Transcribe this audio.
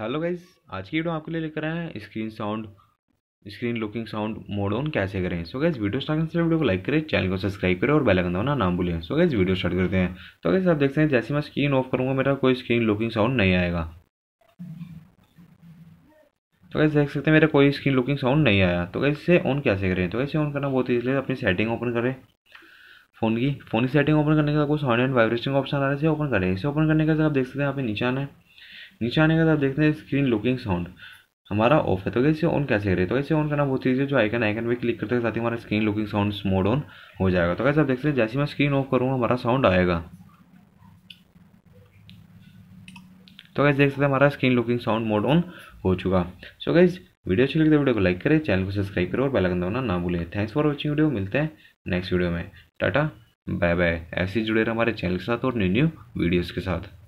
hello guys आज की video आपके लिए लेकर आए हैं screen sound screen looking sound mode on कैसे करें सो गाइज वीडियो स्टार्ट करने से वीडियो को लाइक करें चैनल को सब्सक्राइब करें और बेल आइकन दबाना ना भूलें सो गाइज वीडियो स्टार्ट करते हैं तो गाइज आप देख सकते हैं जैसे मैं स्क्रीन ऑफ करूंगा मेरा कोई स्क्रीन लुकिंग साउंड नहीं आएगा तो कैसे देख सकते हैं मेरा कोई स्क्रीन लुकिंग साउंड नहीं आया तो कैसे ऑन कैसे करें तो कैसे ऑन करना बहुत है अपनी सेटिंग ओपन करें फ़ोन की फ़ोन की सेटिंग ओपन करने के बाद कोई साउंड एंड वाइब्रेशन का ऑप्शन आ रहा है इसे ओपन करें इसे ओपन करने के बाद आप देख सकते हैं यहाँ पे निशान है नीचे आने के बाद आप देखते हैं स्क्रीन लुकिंग साउंड हमारा ऑफ है तो कैसे ऑन कैसे करें तो कैसे ऑन करना बहुत चीजें है जो आइकन आइकन पे क्लिक करते हैं साथ ही हमारा screen looking sound mode on हो जाएगा तो कैसे आप देख सकते हैं जैसे मैं स्क्रीन ऑफ करूँगा हमारा साउंड आएगा तो कैसे देख सकते हैं हमारा screen looking sound mode on हो चुका सो गाइज वीडियो अच्छी लगती है तो वीडियो को लाइक करें चैनल को सब्सक्राइब करें और बेल आइकन दबाना ना भूलें थैंक्स फॉर वॉचिंग वीडियो मिलते हैं नेक्स्ट वीडियो में टाटा बाय बाय ऐसे जुड़े रहे हमारे चैनल के साथ और न्यू न्यू वीडियोज़ के साथ